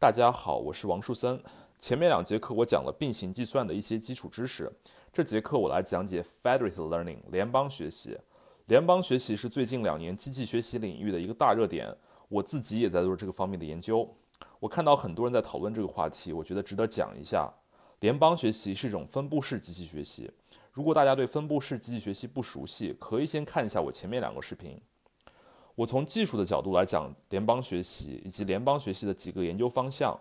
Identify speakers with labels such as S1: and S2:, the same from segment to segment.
S1: 大家好，我是王树森。前面两节课我讲了并行计算的一些基础知识，这节课我来讲解 federated learning（ 联邦学习）。联邦学习是最近两年机器学习领域的一个大热点，我自己也在做这个方面的研究。我看到很多人在讨论这个话题，我觉得值得讲一下。联邦学习是一种分布式机器学习。如果大家对分布式机器学习不熟悉，可以先看一下我前面两个视频。我从技术的角度来讲联邦学习以及联邦学习的几个研究方向，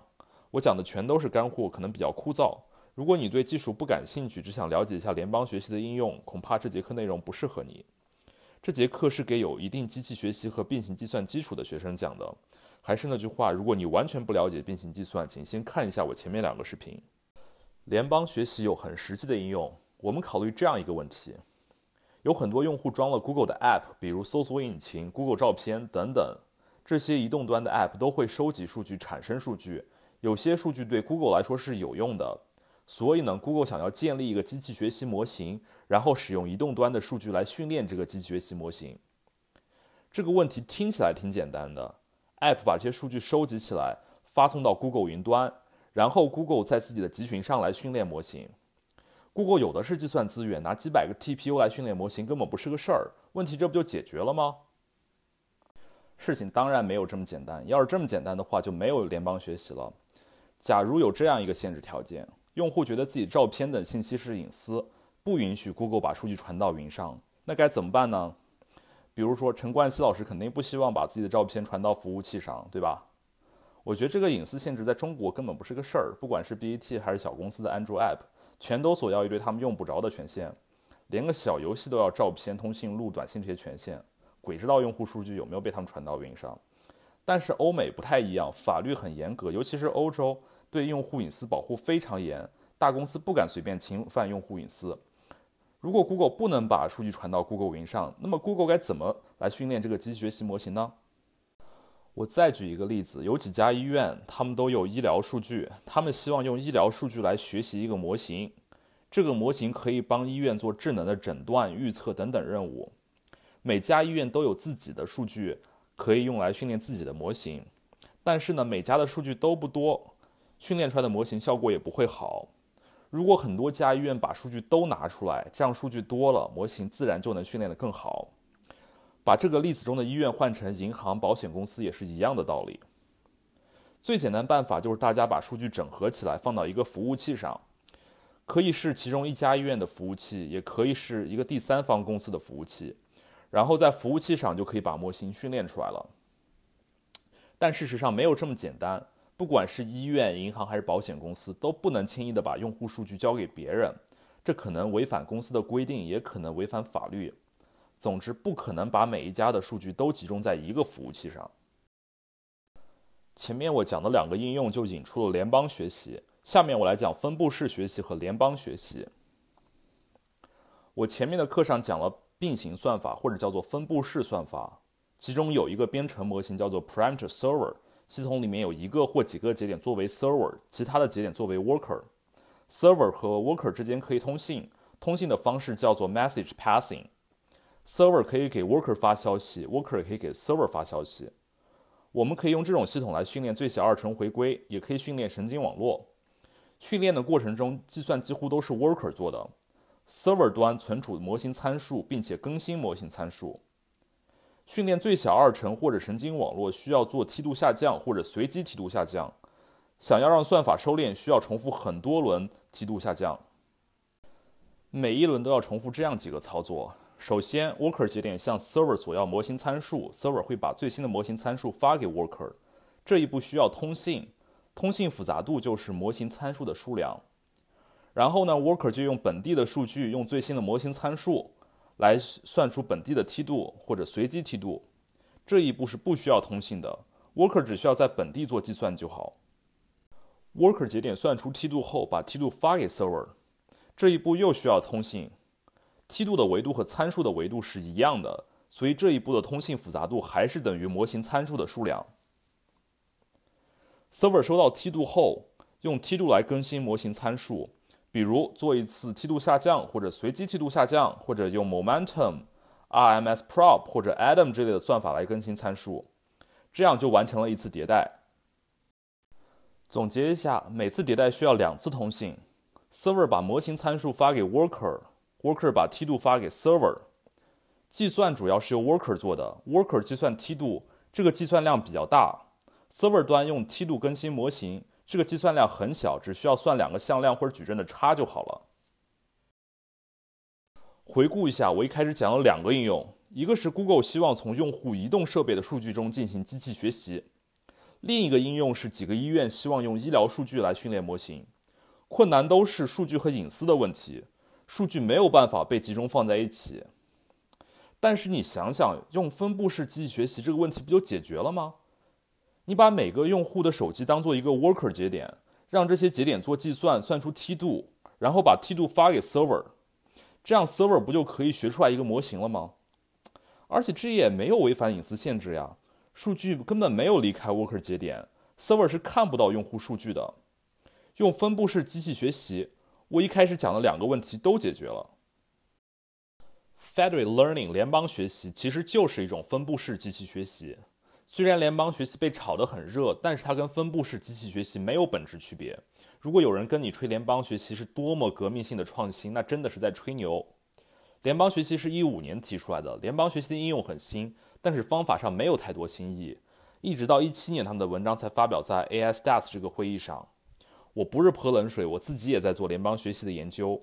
S1: 我讲的全都是干货，可能比较枯燥。如果你对技术不感兴趣，只想了解一下联邦学习的应用，恐怕这节课内容不适合你。这节课是给有一定机器学习和并行计算基础的学生讲的。还是那句话，如果你完全不了解并行计算，请先看一下我前面两个视频。联邦学习有很实际的应用。我们考虑这样一个问题。有很多用户装了 Google 的 App，比如搜索引擎、Google 照片等等，这些移动端的 App 都会收集数据、产生数据。有些数据对 Google 来说是有用的，所以呢，Google 想要建立一个机器学习模型，然后使用移动端的数据来训练这个机器学习模型。这个问题听起来挺简单的，App 把这些数据收集起来，发送到 Google 云端，然后 Google 在自己的集群上来训练模型。Google 有的是计算资源，拿几百个 TPU 来训练模型根本不是个事儿。问题这不就解决了吗？事情当然没有这么简单。要是这么简单的话，就没有联邦学习了。假如有这样一个限制条件，用户觉得自己照片等信息是隐私，不允许 Google 把数据传到云上，那该怎么办呢？比如说，陈冠希老师肯定不希望把自己的照片传到服务器上，对吧？我觉得这个隐私限制在中国根本不是个事儿，不管是 BAT 还是小公司的 Android App。全都索要一堆他们用不着的权限，连个小游戏都要照片、通讯录、短信这些权限，鬼知道用户数据有没有被他们传到云上。但是欧美不太一样，法律很严格，尤其是欧洲对用户隐私保护非常严，大公司不敢随便侵犯用户隐私。如果 Google 不能把数据传到 Google 云上，那么 Google 该怎么来训练这个机器学习模型呢？我再举一个例子，有几家医院，他们都有医疗数据，他们希望用医疗数据来学习一个模型，这个模型可以帮医院做智能的诊断、预测等等任务。每家医院都有自己的数据，可以用来训练自己的模型，但是呢，每家的数据都不多，训练出来的模型效果也不会好。如果很多家医院把数据都拿出来，这样数据多了，模型自然就能训练得更好。把这个例子中的医院换成银行、保险公司也是一样的道理。最简单办法就是大家把数据整合起来放到一个服务器上，可以是其中一家医院的服务器，也可以是一个第三方公司的服务器，然后在服务器上就可以把模型训练出来了。但事实上没有这么简单，不管是医院、银行还是保险公司，都不能轻易的把用户数据交给别人，这可能违反公司的规定，也可能违反法律。总之，不可能把每一家的数据都集中在一个服务器上。前面我讲的两个应用就引出了联邦学习。下面我来讲分布式学习和联邦学习。我前面的课上讲了并行算法或者叫做分布式算法，其中有一个编程模型叫做 Parameter Server，系统里面有一个或几个节点作为 Server，其他的节点作为 Worker，Server 和 Worker 之间可以通信，通信的方式叫做 Message Passing。Server 可以给 Worker 发消息，Worker 也可以给 Server 发消息。我们可以用这种系统来训练最小二乘回归，也可以训练神经网络。训练的过程中，计算几乎都是 Worker 做的。Server 端存储模型参数，并且更新模型参数。训练最小二乘或者神经网络需要做梯度下降或者随机梯度下降。想要让算法收敛，需要重复很多轮梯度下降。每一轮都要重复这样几个操作。首先，worker 节点向 server 索要模型参数，server 会把最新的模型参数发给 worker，这一步需要通信，通信复杂度就是模型参数的数量。然后呢，worker 就用本地的数据，用最新的模型参数来算出本地的梯度或者随机梯度，这一步是不需要通信的，worker 只需要在本地做计算就好。worker 节点算出梯度后，把梯度发给 server，这一步又需要通信。梯度的维度和参数的维度是一样的，所以这一步的通信复杂度还是等于模型参数的数量。Server 收到梯度后，用梯度来更新模型参数，比如做一次梯度下降，或者随机梯度下降，或者用 momentum、RMSProp 或者 Adam 之类的算法来更新参数，这样就完成了一次迭代。总结一下，每次迭代需要两次通信：Server 把模型参数发给 Worker。Worker 把梯度发给 Server，计算主要是由 Worker 做的。Worker 计算梯度，这个计算量比较大。Server 端用梯度更新模型，这个计算量很小，只需要算两个向量或者矩阵的差就好了。回顾一下，我一开始讲了两个应用，一个是 Google 希望从用户移动设备的数据中进行机器学习，另一个应用是几个医院希望用医疗数据来训练模型，困难都是数据和隐私的问题。数据没有办法被集中放在一起，但是你想想，用分布式机器学习这个问题不就解决了吗？你把每个用户的手机当做一个 worker 节点，让这些节点做计算，算出梯度，然后把梯度发给 server，这样 server 不就可以学出来一个模型了吗？而且这也没有违反隐私限制呀，数据根本没有离开 worker 节点，server 是看不到用户数据的。用分布式机器学习。我一开始讲的两个问题都解决了。f e d e r a l e Learning 联邦学习其实就是一种分布式机器学习。虽然联邦学习被炒得很热，但是它跟分布式机器学习没有本质区别。如果有人跟你吹联邦学习是多么革命性的创新，那真的是在吹牛。联邦学习是一五年提出来的，联邦学习的应用很新，但是方法上没有太多新意。一直到一七年，他们的文章才发表在 ASDAS 这个会议上。我不是泼冷水，我自己也在做联邦学习的研究。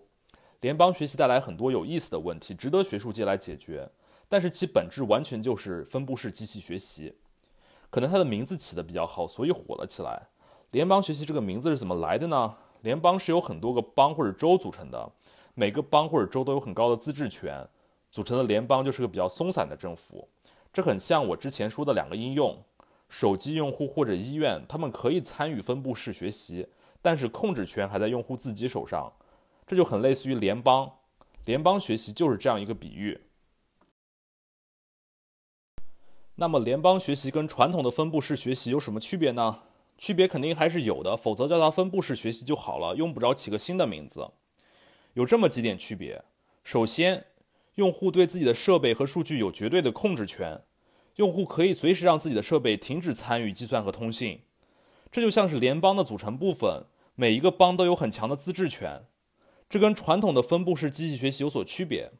S1: 联邦学习带来很多有意思的问题，值得学术界来解决。但是其本质完全就是分布式机器学习。可能它的名字起的比较好，所以火了起来。联邦学习这个名字是怎么来的呢？联邦是由很多个邦或者州组成的，每个邦或者州都有很高的自治权，组成的联邦就是个比较松散的政府。这很像我之前说的两个应用：手机用户或者医院，他们可以参与分布式学习。但是控制权还在用户自己手上，这就很类似于联邦，联邦学习就是这样一个比喻。那么联邦学习跟传统的分布式学习有什么区别呢？区别肯定还是有的，否则叫它分布式学习就好了，用不着起个新的名字。有这么几点区别：首先，用户对自己的设备和数据有绝对的控制权，用户可以随时让自己的设备停止参与计算和通信，这就像是联邦的组成部分。每一个邦都有很强的自治权，这跟传统的分布式机器学习有所区别。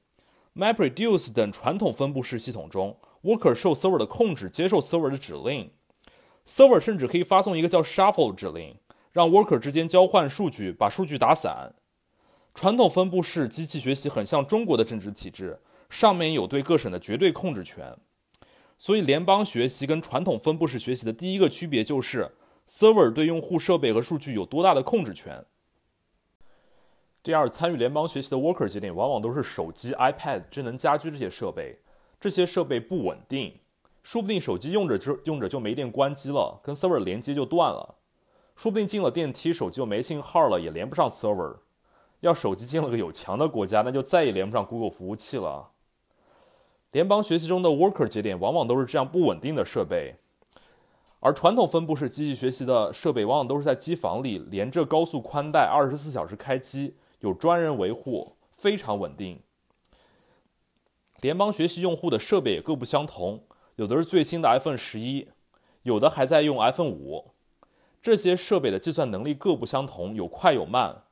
S1: MapReduce 等传统分布式系统中，worker 受 server 的控制，接受 server 的指令。server 甚至可以发送一个叫 shuffle 的指令，让 worker 之间交换数据，把数据打散。传统分布式机器学习很像中国的政治体制，上面有对各省的绝对控制权。所以，联邦学习跟传统分布式学习的第一个区别就是。Server 对用户设备和数据有多大的控制权？第二，参与联邦学习的 Worker 节点往往都是手机、iPad、智能家居这些设备，这些设备不稳定，说不定手机用着就用着就没电关机了，跟 Server 连接就断了；说不定进了电梯手机就没信号了，也连不上 Server；要手机进了个有墙的国家，那就再也连不上 Google 服务器了。联邦学习中的 Worker 节点往往都是这样不稳定的设备。而传统分布式机器学习的设备往往都是在机房里连着高速宽带，二十四小时开机，有专人维护，非常稳定。联邦学习用户的设备也各不相同，有的是最新的 iPhone 十一，有的还在用 iPhone 五。这些设备的计算能力各不相同，有快有慢。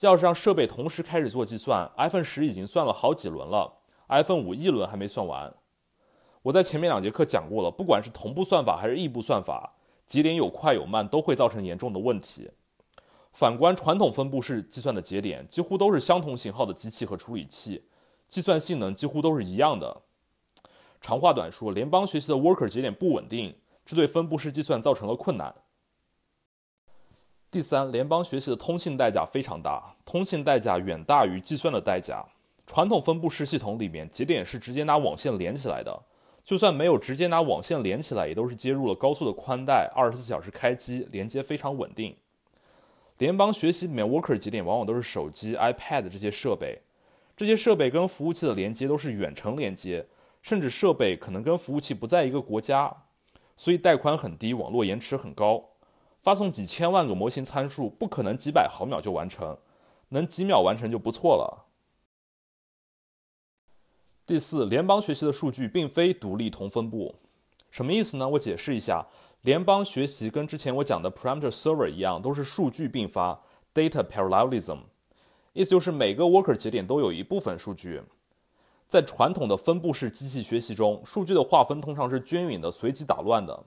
S1: 要是让设备同时开始做计算，iPhone 十已经算了好几轮了，iPhone 五一轮还没算完。我在前面两节课讲过了，不管是同步算法还是异步算法，节点有快有慢，都会造成严重的问题。反观传统分布式计算的节点，几乎都是相同型号的机器和处理器，计算性能几乎都是一样的。长话短说，联邦学习的 worker 节点不稳定，这对分布式计算造成了困难。第三，联邦学习的通信代价非常大，通信代价远大于计算的代价。传统分布式系统里面，节点是直接拿网线连起来的。就算没有直接拿网线连起来，也都是接入了高速的宽带，二十四小时开机，连接非常稳定。联邦学习里面 worker 节点往往都是手机、iPad 这些设备，这些设备跟服务器的连接都是远程连接，甚至设备可能跟服务器不在一个国家，所以带宽很低，网络延迟很高。发送几千万个模型参数不可能几百毫秒就完成，能几秒完成就不错了。第四，联邦学习的数据并非独立同分布，什么意思呢？我解释一下，联邦学习跟之前我讲的 parameter server 一样，都是数据并发 （data parallelism），意思就是每个 worker 节点都有一部分数据。在传统的分布式机器学习中，数据的划分通常是均匀的、随机打乱的。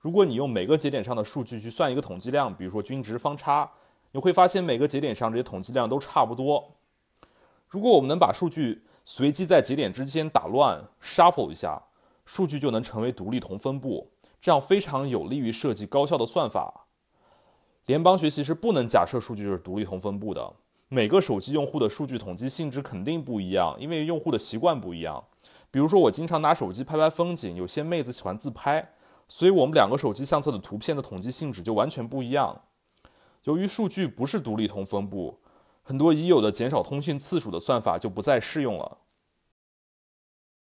S1: 如果你用每个节点上的数据去算一个统计量，比如说均值、方差，你会发现每个节点上这些统计量都差不多。如果我们能把数据随机在节点之间打乱 shuffle 一下，数据就能成为独立同分布，这样非常有利于设计高效的算法。联邦学习是不能假设数据就是独立同分布的，每个手机用户的数据统计性质肯定不一样，因为用户的习惯不一样。比如说我经常拿手机拍拍风景，有些妹子喜欢自拍，所以我们两个手机相册的图片的统计性质就完全不一样。由于数据不是独立同分布。很多已有的减少通讯次数的算法就不再适用了。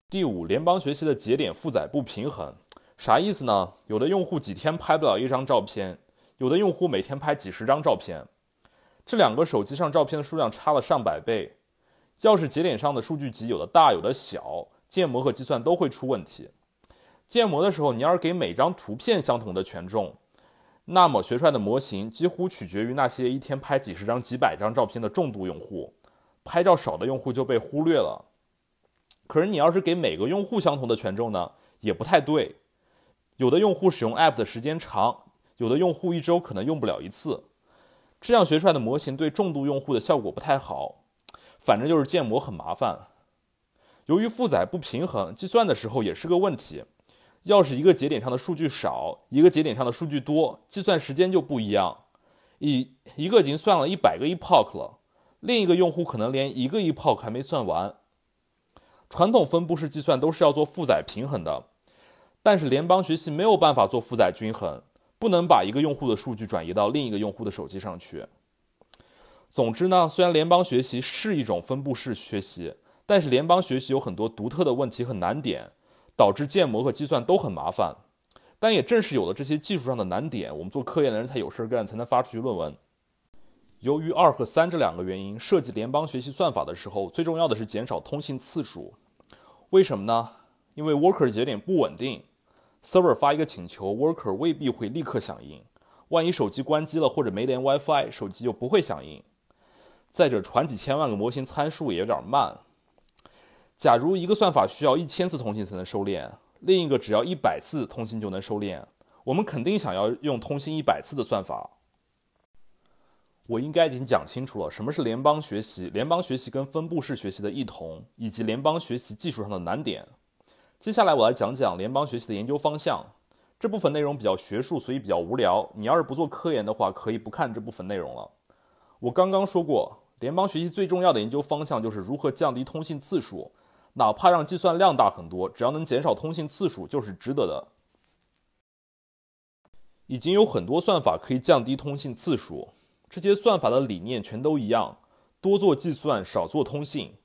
S1: 第五，联邦学习的节点负载不平衡，啥意思呢？有的用户几天拍不了一张照片，有的用户每天拍几十张照片，这两个手机上照片的数量差了上百倍。要是节点上的数据集有的大有的小，建模和计算都会出问题。建模的时候，你要是给每张图片相同的权重。那么学出来的模型几乎取决于那些一天拍几十张、几百张照片的重度用户，拍照少的用户就被忽略了。可是你要是给每个用户相同的权重呢，也不太对。有的用户使用 APP 的时间长，有的用户一周可能用不了一次，这样学出来的模型对重度用户的效果不太好。反正就是建模很麻烦。由于负载不平衡，计算的时候也是个问题。要是一个节点上的数据少，一个节点上的数据多，计算时间就不一样。一一个已经算了一百个 epoch 了，另一个用户可能连一个 epoch 还没算完。传统分布式计算都是要做负载平衡的，但是联邦学习没有办法做负载均衡，不能把一个用户的数据转移到另一个用户的手机上去。总之呢，虽然联邦学习是一种分布式学习，但是联邦学习有很多独特的问题和难点。导致建模和计算都很麻烦，但也正是有了这些技术上的难点，我们做科研的人才有事儿干，才能发出去论文。由于二和三这两个原因，设计联邦学习算法的时候，最重要的是减少通信次数。为什么呢？因为 worker 节点不稳定，server 发一个请求，worker 未必会立刻响应。万一手机关机了或者没连 WiFi，手机就不会响应。再者，传几千万个模型参数也有点慢。假如一个算法需要一千次通信才能收敛，另一个只要一百次通信就能收敛，我们肯定想要用通信一百次的算法。我应该已经讲清楚了什么是联邦学习，联邦学习跟分布式学习的异同，以及联邦学习技术上的难点。接下来我来讲讲联邦学习的研究方向。这部分内容比较学术，所以比较无聊。你要是不做科研的话，可以不看这部分内容了。我刚刚说过，联邦学习最重要的研究方向就是如何降低通信次数。哪怕让计算量大很多，只要能减少通信次数，就是值得的。已经有很多算法可以降低通信次数，这些算法的理念全都一样：多做计算，少做通信。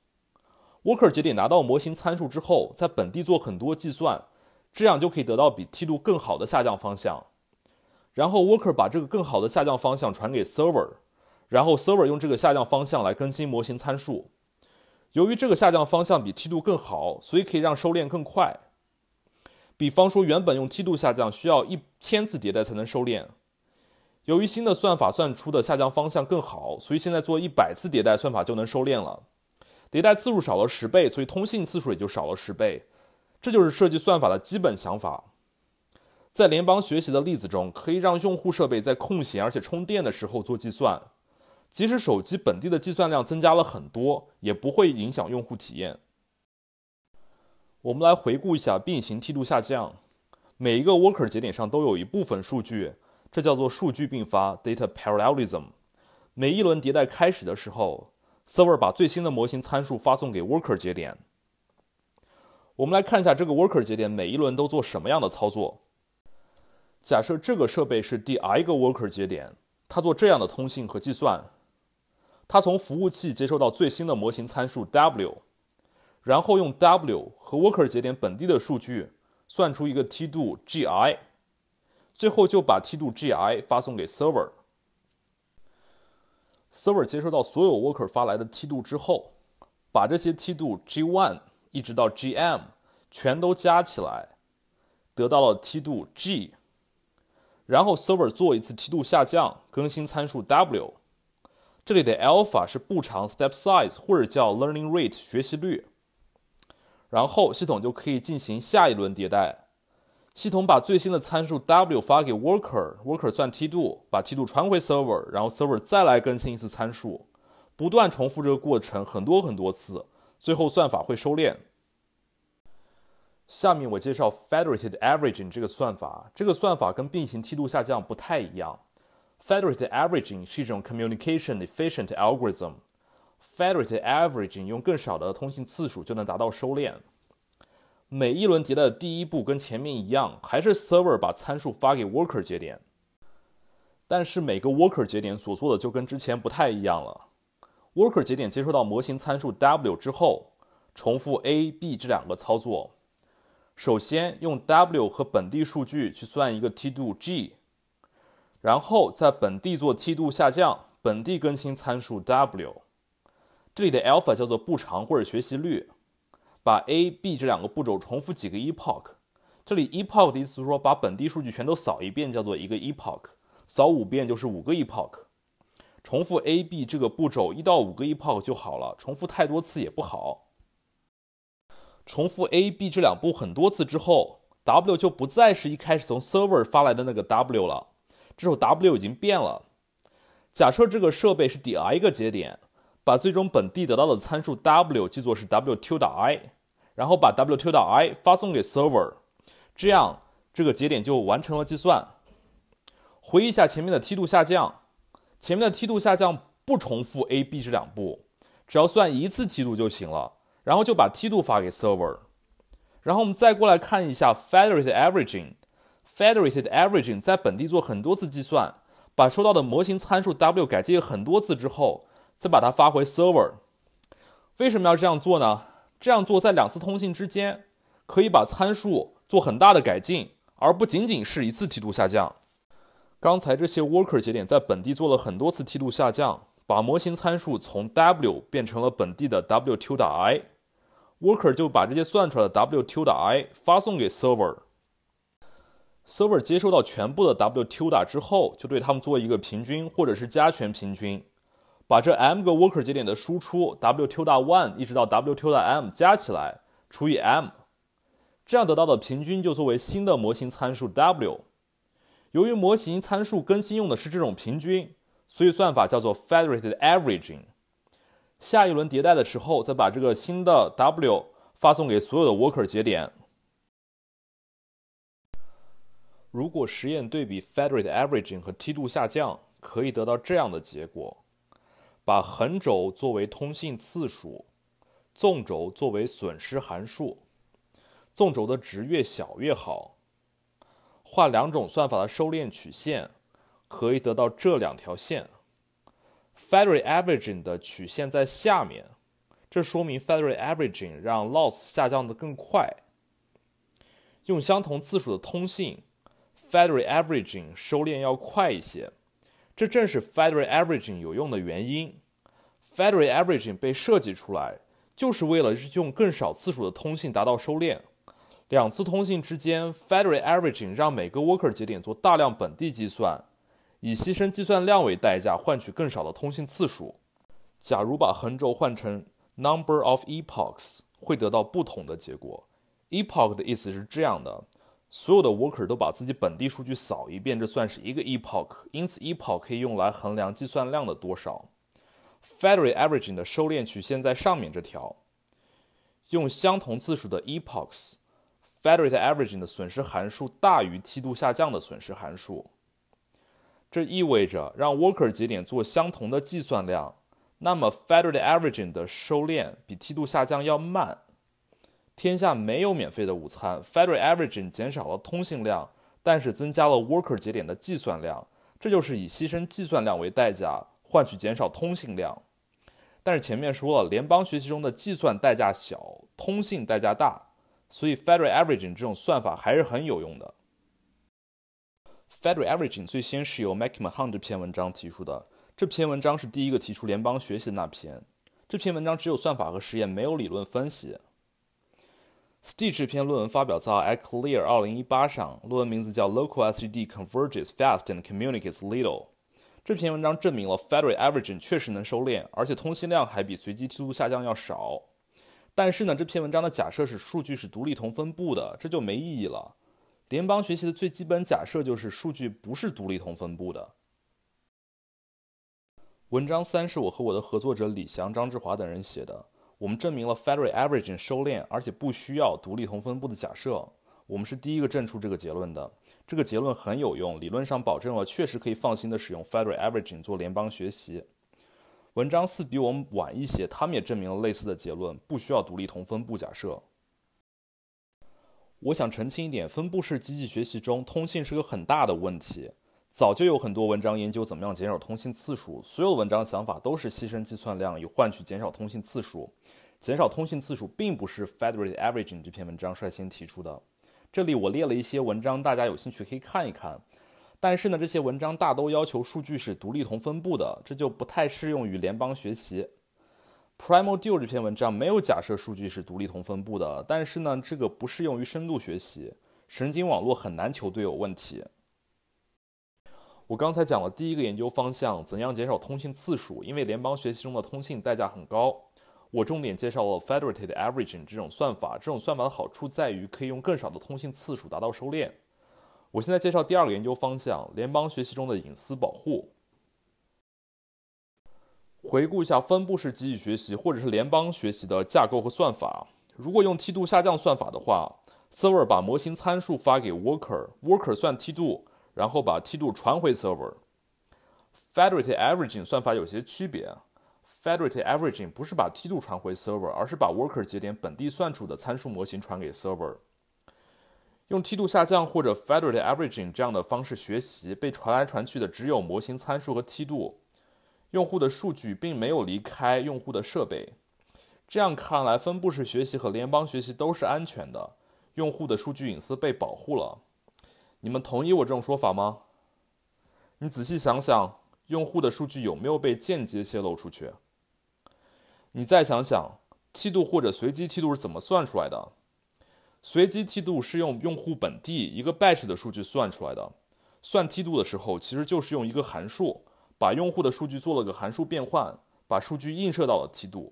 S1: Worker 节点拿到模型参数之后，在本地做很多计算，这样就可以得到比梯度更好的下降方向。然后 Worker 把这个更好的下降方向传给 Server，然后 Server 用这个下降方向来更新模型参数。由于这个下降方向比梯度更好，所以可以让收敛更快。比方说，原本用梯度下降需要一千次迭代才能收敛，由于新的算法算出的下降方向更好，所以现在做一百次迭代算法就能收敛了。迭代次数少了十倍，所以通信次数也就少了十倍。这就是设计算法的基本想法。在联邦学习的例子中，可以让用户设备在空闲而且充电的时候做计算。即使手机本地的计算量增加了很多，也不会影响用户体验。我们来回顾一下并行梯度下降。每一个 worker 节点上都有一部分数据，这叫做数据并发 （data parallelism）。每一轮迭代开始的时候，server 把最新的模型参数发送给 worker 节点。我们来看一下这个 worker 节点每一轮都做什么样的操作。假设这个设备是第 i 个 worker 节点，它做这样的通信和计算。它从服务器接收到最新的模型参数 w，然后用 w 和 worker 节点本地的数据算出一个梯度 gi，最后就把梯度 gi 发送给 server。server 接收到所有 worker 发来的梯度之后，把这些梯度 g1 一直到 gm 全都加起来，得到了梯度 g，然后 server 做一次梯度下降，更新参数 w。这里的 alpha 是步长 step size，或者叫 learning rate 学习率。然后系统就可以进行下一轮迭代。系统把最新的参数 w 发给 worker，worker 算梯度，把梯度传回 server，然后 server 再来更新一次参数，不断重复这个过程很多很多次，最后算法会收敛。下面我介绍 federated averaging 这个算法，这个算法跟并行梯度下降不太一样。Federated averaging 是一种 communication efficient algorithm。Federated averaging 用更少的通信次数就能达到收敛。每一轮迭代的第一步跟前面一样，还是 server 把参数发给 worker 节点。但是每个 worker 节点所做的就跟之前不太一样了。worker 节点接收到模型参数 w 之后，重复 a、b 这两个操作。首先用 w 和本地数据去算一个梯度 g。然后在本地做梯度下降，本地更新参数 w，这里的 alpha 叫做步长或者学习率，把 a b 这两个步骤重复几个 epoch，这里 epoch 的意思是说把本地数据全都扫一遍叫做一个 epoch，扫五遍就是五个 epoch，重复 a b 这个步骤一到五个 epoch 就好了，重复太多次也不好。重复 a b 这两步很多次之后，w 就不再是一开始从 server 发来的那个 w 了。这时候 W 已经变了。假设这个设备是 d i 一个节点，把最终本地得到的参数 W 记作是 Wq,i，然后把 Wq,i 发送给 server，这样这个节点就完成了计算。回忆一下前面的梯度下降，前面的梯度下降不重复 a、b 这两步，只要算一次梯度就行了，然后就把梯度发给 server。然后我们再过来看一下 federated averaging。federated averaging 在本地做很多次计算，把收到的模型参数 w 改进很多次之后，再把它发回 server。为什么要这样做呢？这样做在两次通信之间，可以把参数做很大的改进，而不仅仅是一次梯度下降。刚才这些 worker 节点在本地做了很多次梯度下降，把模型参数从 w 变成了本地的 w_tilde_i，worker 就把这些算出来的 w_tilde_i 发送给 server。Server 接收到全部的 w t o d a 之后，就对它们做一个平均，或者是加权平均，把这 m 个 worker 节点的输出 w t i o d a one 一直到 w_tilda m 加起来除以 m，这样得到的平均就作为新的模型参数 w。由于模型参数更新用的是这种平均，所以算法叫做 federated averaging。下一轮迭代的时候，再把这个新的 w 发送给所有的 worker 节点。如果实验对比 f e d e r a t e averaging 和梯度下降，可以得到这样的结果：把横轴作为通信次数，纵轴作为损失函数，纵轴的值越小越好。画两种算法的收敛曲线，可以得到这两条线 f e d e r a t e averaging 的曲线在下面，这说明 f e d e r a t e averaging 让 loss 下降得更快。用相同次数的通信。Federated averaging 收敛要快一些，这正是 Federated averaging 有用的原因。Federated averaging 被设计出来，就是为了用更少次数的通信达到收敛。两次通信之间，Federated averaging 让每个 worker 节点做大量本地计算，以牺牲计算量为代价，换取更少的通信次数。假如把横轴换成 number of epochs，会得到不同的结果。epoch 的意思是这样的。所有的 worker 都把自己本地数据扫一遍，这算是一个 epoch。因此，epoch 可以用来衡量计算量的多少。f e d e r a t e averaging 的收敛曲线在上面这条。用相同次数的 e p o c h s f e d e r a t e averaging 的损失函数大于梯度下降的损失函数。这意味着让 worker 节点做相同的计算量，那么 f e d e r a t e averaging 的收敛比梯度下降要慢。天下没有免费的午餐。Federated averaging 减少了通信量，但是增加了 worker 节点的计算量。这就是以牺牲计算量为代价，换取减少通信量。但是前面说了，联邦学习中的计算代价小，通信代价大，所以 federated averaging 这种算法还是很有用的。Federated averaging 最先是由 m a c i m h o n 这篇文章提出的，这篇文章是第一个提出联邦学习的那篇。这篇文章只有算法和实验，没有理论分析。Stich 这篇论文发表在 ICLR e 2018上，论文名字叫 Local SGD Converges Fast and Communicates Little。这篇文章证明了 f e d e r a t e Averaging 确实能收敛，而且通信量还比随机梯度下降要少。但是呢，这篇文章的假设是数据是独立同分布的，这就没意义了。联邦学习的最基本假设就是数据不是独立同分布的。文章三是我和我的合作者李翔、张志华等人写的。我们证明了 f e d e r a l Averaging 收敛，而且不需要独立同分布的假设。我们是第一个证出这个结论的。这个结论很有用，理论上保证了确实可以放心的使用 f e d e r a l Averaging 做联邦学习。文章四比我们晚一些，他们也证明了类似的结论，不需要独立同分布假设。我想澄清一点，分布式机器学习中通信是个很大的问题。早就有很多文章研究怎么样减少通信次数，所有的文章想法都是牺牲计算量以换取减少通信次数。减少通信次数并不是 Federated Averaging 这篇文章率先提出的。这里我列了一些文章，大家有兴趣可以看一看。但是呢，这些文章大都要求数据是独立同分布的，这就不太适用于联邦学习。Primal d u e l 这篇文章没有假设数据是独立同分布的，但是呢，这个不适用于深度学习，神经网络很难求对偶问题。我刚才讲了第一个研究方向，怎样减少通信次数，因为联邦学习中的通信代价很高。我重点介绍了 federated averaging 这种算法，这种算法的好处在于可以用更少的通信次数达到收敛。我现在介绍第二个研究方向，联邦学习中的隐私保护。回顾一下分布式机器学习或者是联邦学习的架构和算法，如果用梯度下降算法的话，server 把模型参数发给 worker，worker 算梯度。然后把梯度传回 server。Federated averaging 算法有些区别，Federated averaging 不是把梯度传回 server，而是把 worker 节点本地算出的参数模型传给 server。用梯度下降或者 federated averaging 这样的方式学习，被传来传去的只有模型参数和梯度，用户的数据并没有离开用户的设备。这样看来，分布式学习和联邦学习都是安全的，用户的数据隐私被保护了。你们同意我这种说法吗？你仔细想想，用户的数据有没有被间接泄露出去？你再想想，梯度或者随机梯度是怎么算出来的？随机梯度是用用户本地一个 batch 的数据算出来的。算梯度的时候，其实就是用一个函数把用户的数据做了个函数变换，把数据映射到了梯度。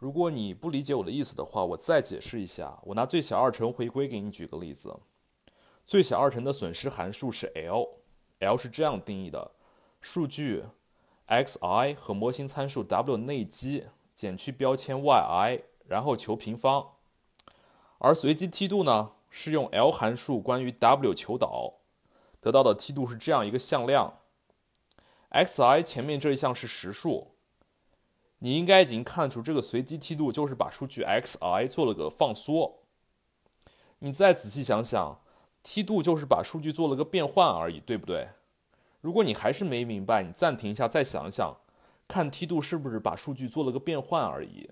S1: 如果你不理解我的意思的话，我再解释一下。我拿最小二乘回归给你举个例子，最小二乘的损失函数是 L，L 是这样定义的：数据 x_i 和模型参数 w 内积，减去标签 y_i，然后求平方。而随机梯度呢，是用 L 函数关于 w 求导得到的梯度是这样一个向量，x_i 前面这一项是实数。你应该已经看出，这个随机梯度就是把数据 x_i 做了个放缩。你再仔细想想，梯度就是把数据做了个变换而已，对不对？如果你还是没明白，你暂停一下再想想，看梯度是不是把数据做了个变换而已。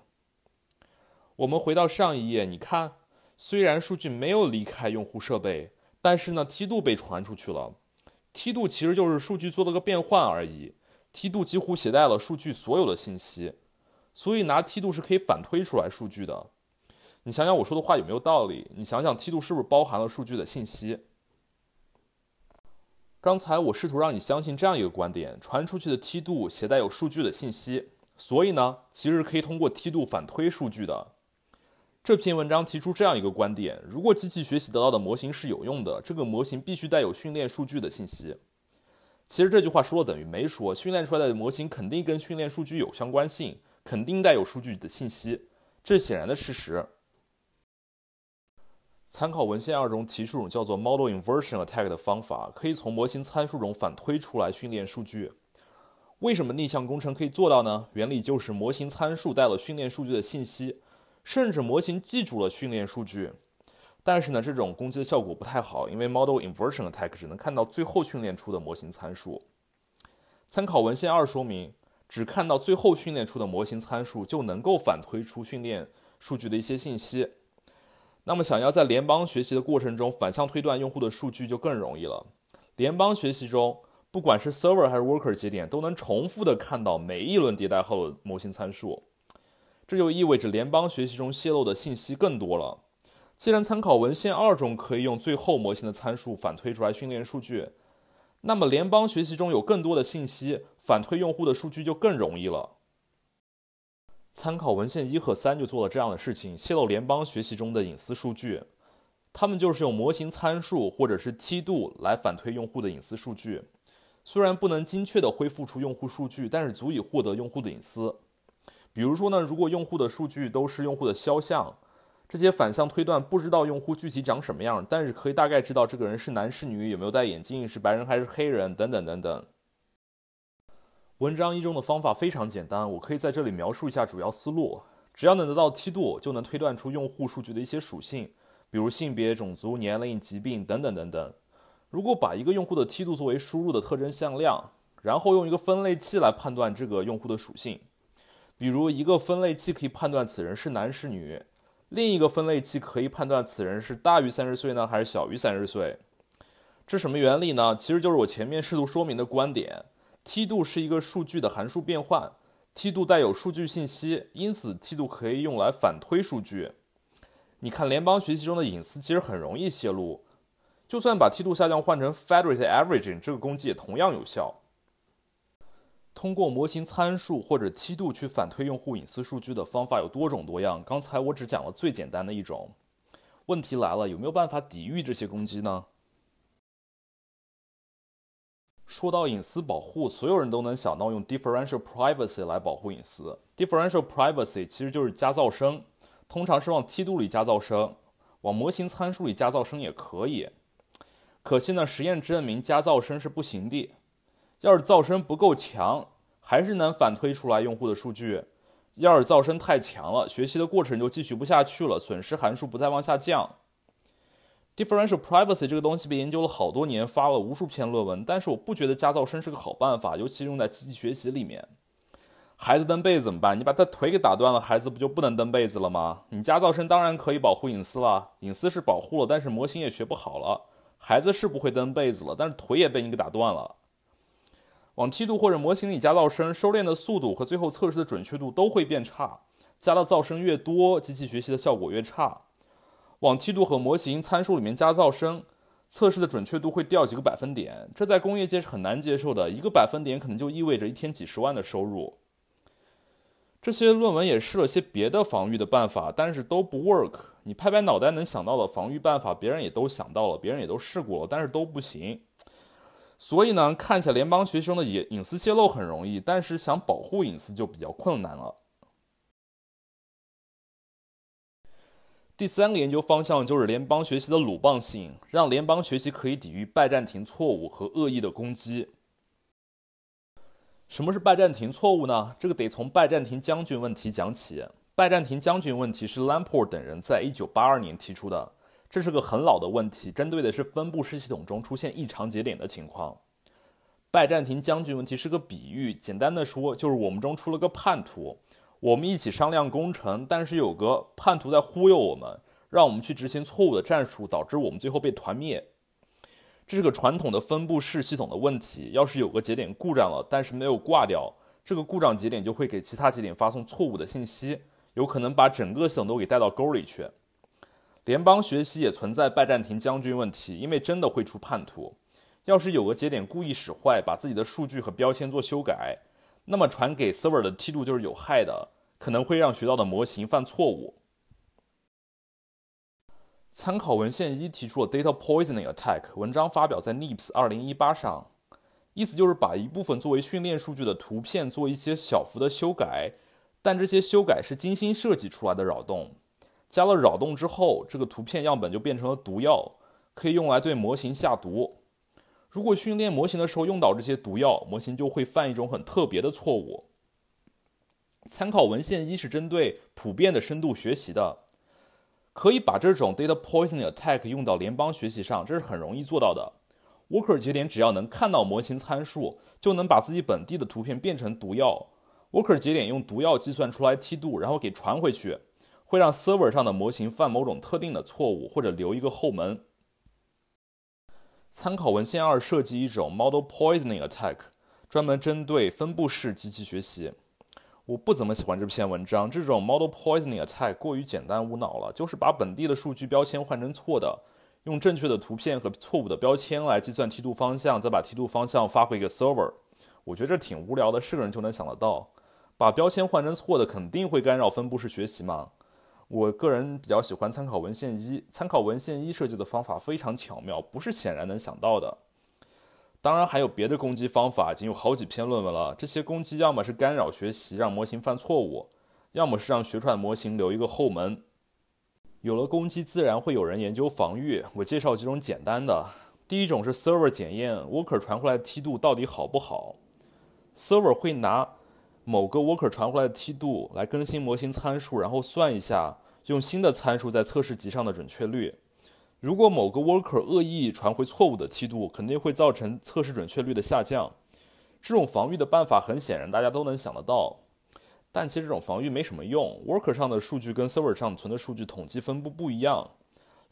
S1: 我们回到上一页，你看，虽然数据没有离开用户设备，但是呢，梯度被传出去了。梯度其实就是数据做了个变换而已。梯度几乎携带了数据所有的信息，所以拿梯度是可以反推出来数据的。你想想我说的话有没有道理？你想想梯度是不是包含了数据的信息？刚才我试图让你相信这样一个观点：传出去的梯度携带有数据的信息，所以呢，其实可以通过梯度反推数据的。这篇文章提出这样一个观点：如果机器学习得到的模型是有用的，这个模型必须带有训练数据的信息。其实这句话说了等于没说，训练出来的模型肯定跟训练数据有相关性，肯定带有数据的信息，这是显然的事实。参考文献二中提出一种叫做 model inversion attack 的方法，可以从模型参数中反推出来训练数据。为什么逆向工程可以做到呢？原理就是模型参数带了训练数据的信息，甚至模型记住了训练数据。但是呢，这种攻击的效果不太好，因为 model inversion attack 只能看到最后训练出的模型参数。参考文献二说明，只看到最后训练出的模型参数，就能够反推出训练数据的一些信息。那么，想要在联邦学习的过程中反向推断用户的数据就更容易了。联邦学习中，不管是 server 还是 worker 节点，都能重复的看到每一轮迭代后的模型参数，这就意味着联邦学习中泄露的信息更多了。既然参考文献二中可以用最后模型的参数反推出来训练数据，那么联邦学习中有更多的信息，反推用户的数据就更容易了。参考文献一和三就做了这样的事情，泄露联邦学习中的隐私数据。他们就是用模型参数或者是梯度来反推用户的隐私数据，虽然不能精确的恢复出用户数据，但是足以获得用户的隐私。比如说呢，如果用户的数据都是用户的肖像。这些反向推断不知道用户具体长什么样，但是可以大概知道这个人是男是女，有没有戴眼镜，是白人还是黑人，等等等等。文章一中的方法非常简单，我可以在这里描述一下主要思路：只要能得到梯度，就能推断出用户数据的一些属性，比如性别、种族、年龄、疾病等等等等。如果把一个用户的梯度作为输入的特征向量，然后用一个分类器来判断这个用户的属性，比如一个分类器可以判断此人是男是女。另一个分类器可以判断此人是大于三十岁呢，还是小于三十岁？这什么原理呢？其实就是我前面试图说明的观点：梯度是一个数据的函数变换，梯度带有数据信息，因此梯度可以用来反推数据。你看，联邦学习中的隐私其实很容易泄露，就算把梯度下降换成 federated averaging，这个攻击也同样有效。通过模型参数或者梯度去反推用户隐私数据的方法有多种多样，刚才我只讲了最简单的一种。问题来了，有没有办法抵御这些攻击呢？说到隐私保护，所有人都能想到用 differential privacy 来保护隐私。differential privacy 其实就是加噪声，通常是往梯度里加噪声，往模型参数里加噪声也可以。可惜呢，实验证明加噪声是不行的。要是噪声不够强，还是能反推出来用户的数据；要是噪声太强了，学习的过程就继续不下去了，损失函数不再往下降。Differential Privacy 这个东西被研究了好多年，发了无数篇论文，但是我不觉得加噪声是个好办法，尤其用在机器学习里面。孩子蹬被子怎么办？你把他腿给打断了，孩子不就不能蹬被子了吗？你加噪声当然可以保护隐私了，隐私是保护了，但是模型也学不好了。孩子是不会蹬被子了，但是腿也被你给打断了。往梯度或者模型里加噪声，收敛的速度和最后测试的准确度都会变差。加的噪声越多，机器学习的效果越差。往梯度和模型参数里面加噪声，测试的准确度会掉几个百分点。这在工业界是很难接受的。一个百分点可能就意味着一天几十万的收入。这些论文也试了些别的防御的办法，但是都不 work。你拍拍脑袋能想到的防御办法，别人也都想到了，别人也都试过了，但是都不行。所以呢，看起来联邦学生的隐隐私泄露很容易，但是想保护隐私就比较困难了。第三个研究方向就是联邦学习的鲁棒性，让联邦学习可以抵御拜占庭错误和恶意的攻击。什么是拜占庭错误呢？这个得从拜占庭将军问题讲起。拜占庭将军问题是 l a m p o 等人在1982年提出的。这是个很老的问题，针对的是分布式系统中出现异常节点的情况。拜占庭将军问题是个比喻，简单的说就是我们中出了个叛徒，我们一起商量攻城，但是有个叛徒在忽悠我们，让我们去执行错误的战术，导致我们最后被团灭。这是个传统的分布式系统的问题，要是有个节点故障了，但是没有挂掉，这个故障节点就会给其他节点发送错误的信息，有可能把整个系统都给带到沟里去。联邦学习也存在拜占庭将军问题，因为真的会出叛徒。要是有个节点故意使坏，把自己的数据和标签做修改，那么传给 server 的梯度就是有害的，可能会让学到的模型犯错误。参考文献一提出了 data poisoning attack，文章发表在 n i p s 二零一八上，意思就是把一部分作为训练数据的图片做一些小幅的修改，但这些修改是精心设计出来的扰动。加了扰动之后，这个图片样本就变成了毒药，可以用来对模型下毒。如果训练模型的时候用到这些毒药，模型就会犯一种很特别的错误。参考文献一是针对普遍的深度学习的，可以把这种 data poisoning attack 用到联邦学习上，这是很容易做到的。worker 节点只要能看到模型参数，就能把自己本地的图片变成毒药。worker 节点用毒药计算出来梯度，然后给传回去。会让 server 上的模型犯某种特定的错误，或者留一个后门。参考文献二设计一种 model poisoning attack，专门针对分布式机器学习。我不怎么喜欢这篇文章，这种 model poisoning attack 过于简单无脑了，就是把本地的数据标签换成错的，用正确的图片和错误的标签来计算梯度方向，再把梯度方向发回一个 server。我觉得这挺无聊的，是个人就能想得到，把标签换成错的肯定会干扰分布式学习嘛。我个人比较喜欢参考文献一，参考文献一设计的方法非常巧妙，不是显然能想到的。当然还有别的攻击方法，已经有好几篇论文了。这些攻击要么是干扰学习，让模型犯错误，要么是让学出来的模型留一个后门。有了攻击，自然会有人研究防御。我介绍几种简单的。第一种是 server 检验 worker 传回来的梯度到底好不好，server 会拿。某个 worker 传回来的梯度来更新模型参数，然后算一下用新的参数在测试集上的准确率。如果某个 worker 恶意传回错误的梯度，肯定会造成测试准确率的下降。这种防御的办法很显然大家都能想得到，但其实这种防御没什么用。worker 上的数据跟 server 上存的数据统计分布不一样，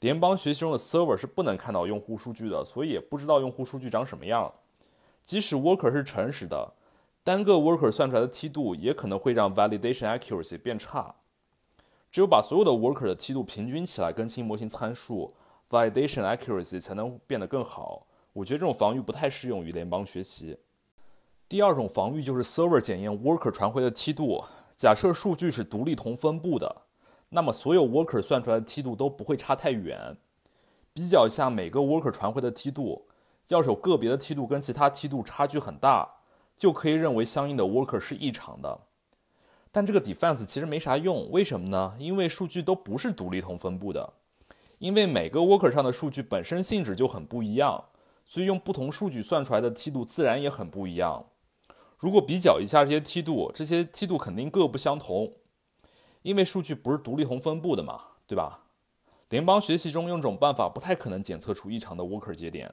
S1: 联邦学习中的 server 是不能看到用户数据的，所以也不知道用户数据长什么样。即使 worker 是诚实的。单个 worker 算出来的梯度也可能会让 validation accuracy 变差，只有把所有的 worker 的梯度平均起来更新模型参数，validation accuracy 才能变得更好。我觉得这种防御不太适用于联邦学习。第二种防御就是 server 检验 worker 传回的梯度。假设数据是独立同分布的，那么所有 worker 算出来的梯度都不会差太远。比较一下每个 worker 传回的梯度，要是有个别的梯度跟其他梯度差距很大。就可以认为相应的 worker 是异常的，但这个 defense 其实没啥用，为什么呢？因为数据都不是独立同分布的，因为每个 worker 上的数据本身性质就很不一样，所以用不同数据算出来的梯度自然也很不一样。如果比较一下这些梯度，这些梯度肯定各不相同，因为数据不是独立同分布的嘛，对吧？联邦学习中用这种办法不太可能检测出异常的 worker 节点。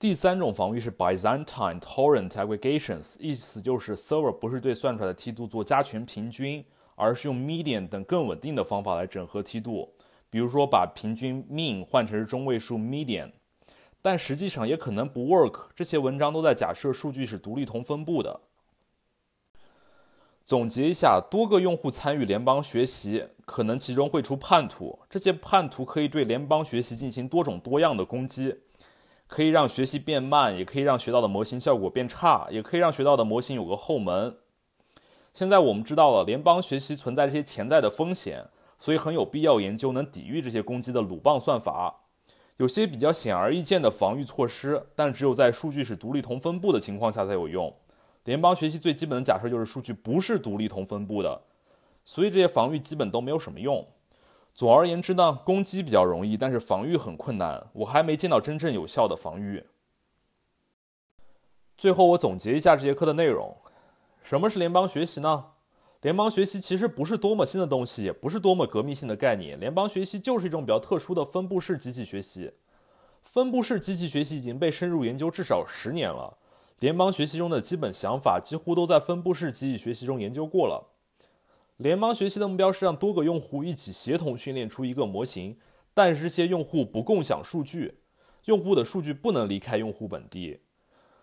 S1: 第三种防御是 Byzantine Torrent Aggregations，意思就是 server 不是对算出来的梯度做加权平均，而是用 median 等更稳定的方法来整合梯度，比如说把平均 mean 换成是中位数 median，但实际上也可能不 work。这些文章都在假设数据是独立同分布的。总结一下，多个用户参与联邦学习，可能其中会出叛徒，这些叛徒可以对联邦学习进行多种多样的攻击。可以让学习变慢，也可以让学到的模型效果变差，也可以让学到的模型有个后门。现在我们知道了联邦学习存在这些潜在的风险，所以很有必要研究能抵御这些攻击的鲁棒算法。有些比较显而易见的防御措施，但只有在数据是独立同分布的情况下才有用。联邦学习最基本的假设就是数据不是独立同分布的，所以这些防御基本都没有什么用。总而言之呢，攻击比较容易，但是防御很困难。我还没见到真正有效的防御。最后，我总结一下这节课的内容：什么是联邦学习呢？联邦学习其实不是多么新的东西，也不是多么革命性的概念。联邦学习就是一种比较特殊的分布式机器学习。分布式机器学习已经被深入研究至少十年了。联邦学习中的基本想法几乎都在分布式机器学习中研究过了。联邦学习的目标是让多个用户一起协同训练出一个模型，但是这些用户不共享数据，用户的数据不能离开用户本地。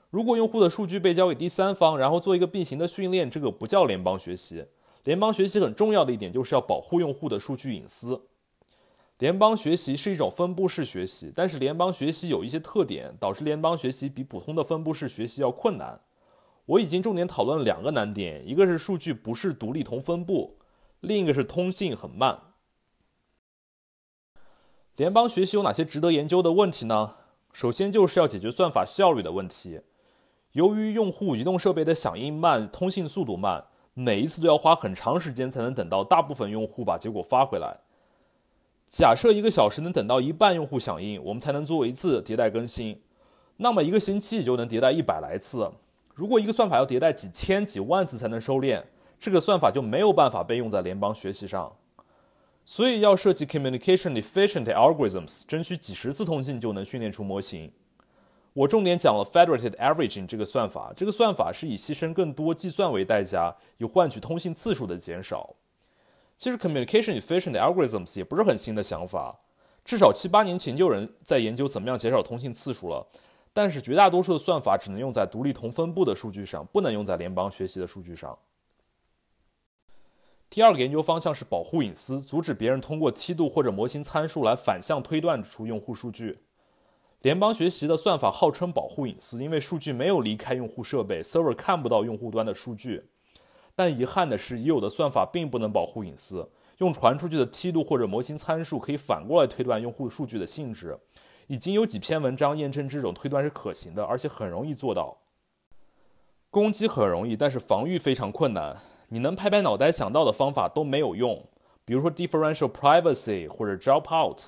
S1: 如果用户的数据被交给第三方，然后做一个并行的训练，这个不叫联邦学习。联邦学习很重要的一点就是要保护用户的数据隐私。联邦学习是一种分布式学习，但是联邦学习有一些特点，导致联邦学习比普通的分布式学习要困难。我已经重点讨论了两个难点，一个是数据不是独立同分布，另一个是通信很慢。联邦学习有哪些值得研究的问题呢？首先就是要解决算法效率的问题。由于用户移动设备的响应慢，通信速度慢，每一次都要花很长时间才能等到大部分用户把结果发回来。假设一个小时能等到一半用户响应，我们才能做一次迭代更新，那么一个星期就能迭代一百来次。如果一个算法要迭代几千、几万次才能收敛，这个算法就没有办法被用在联邦学习上。所以要设计 communication efficient algorithms，争取几十次通信就能训练出模型。我重点讲了 federated averaging 这个算法，这个算法是以牺牲更多计算为代价，以换取通信次数的减少。其实 communication efficient algorithms 也不是很新的想法，至少七八年前就有人在研究怎么样减少通信次数了。但是绝大多数的算法只能用在独立同分布的数据上，不能用在联邦学习的数据上。第二个研究方向是保护隐私，阻止别人通过梯度或者模型参数来反向推断出用户数据。联邦学习的算法号称保护隐私，因为数据没有离开用户设备，server 看不到用户端的数据。但遗憾的是，已有的算法并不能保护隐私，用传出去的梯度或者模型参数可以反过来推断用户数据的性质。已经有几篇文章验证这种推断是可行的，而且很容易做到。攻击很容易，但是防御非常困难。你能拍拍脑袋想到的方法都没有用，比如说 differential privacy 或者 drop out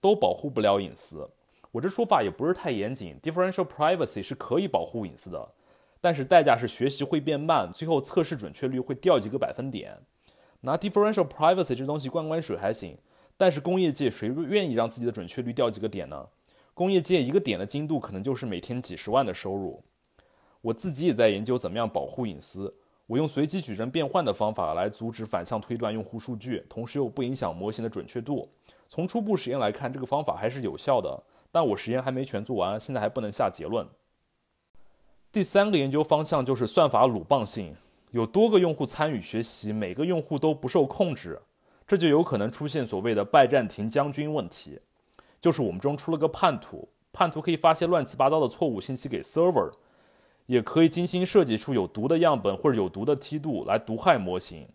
S1: 都保护不了隐私。我这说法也不是太严谨，differential privacy 是可以保护隐私的，但是代价是学习会变慢，最后测试准确率会掉几个百分点。拿 differential privacy 这东西灌灌水还行，但是工业界谁愿意让自己的准确率掉几个点呢？工业界一个点的精度可能就是每天几十万的收入。我自己也在研究怎么样保护隐私。我用随机矩阵变换的方法来阻止反向推断用户数据，同时又不影响模型的准确度。从初步实验来看，这个方法还是有效的。但我实验还没全做完，现在还不能下结论。第三个研究方向就是算法鲁棒性。有多个用户参与学习，每个用户都不受控制，这就有可能出现所谓的拜占庭将军问题。就是我们中出了个叛徒，叛徒可以发些乱七八糟的错误信息给 server，也可以精心设计出有毒的样本或者有毒的梯度来毒害模型。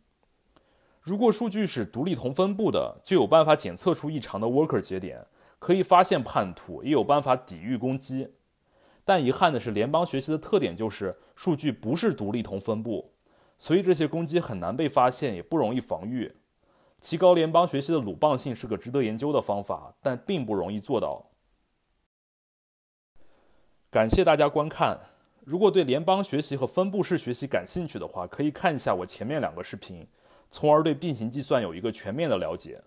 S1: 如果数据是独立同分布的，就有办法检测出异常的 worker 节点，可以发现叛徒，也有办法抵御攻击。但遗憾的是，联邦学习的特点就是数据不是独立同分布，所以这些攻击很难被发现，也不容易防御。提高联邦学习的鲁棒性是个值得研究的方法，但并不容易做到。感谢大家观看。如果对联邦学习和分布式学习感兴趣的话，可以看一下我前面两个视频，从而对并行计算有一个全面的了解。